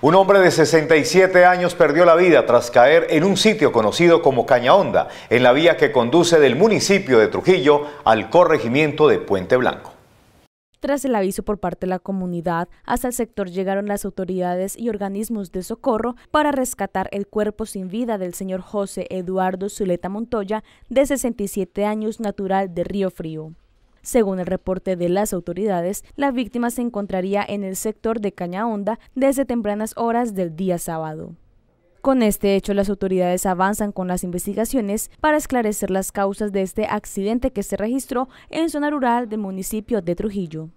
Un hombre de 67 años perdió la vida tras caer en un sitio conocido como Caña Honda, en la vía que conduce del municipio de Trujillo al corregimiento de Puente Blanco. Tras el aviso por parte de la comunidad, hasta el sector llegaron las autoridades y organismos de socorro para rescatar el cuerpo sin vida del señor José Eduardo Zuleta Montoya, de 67 años, natural de Río Frío. Según el reporte de las autoridades, la víctima se encontraría en el sector de Caña Honda desde tempranas horas del día sábado. Con este hecho, las autoridades avanzan con las investigaciones para esclarecer las causas de este accidente que se registró en zona rural del municipio de Trujillo.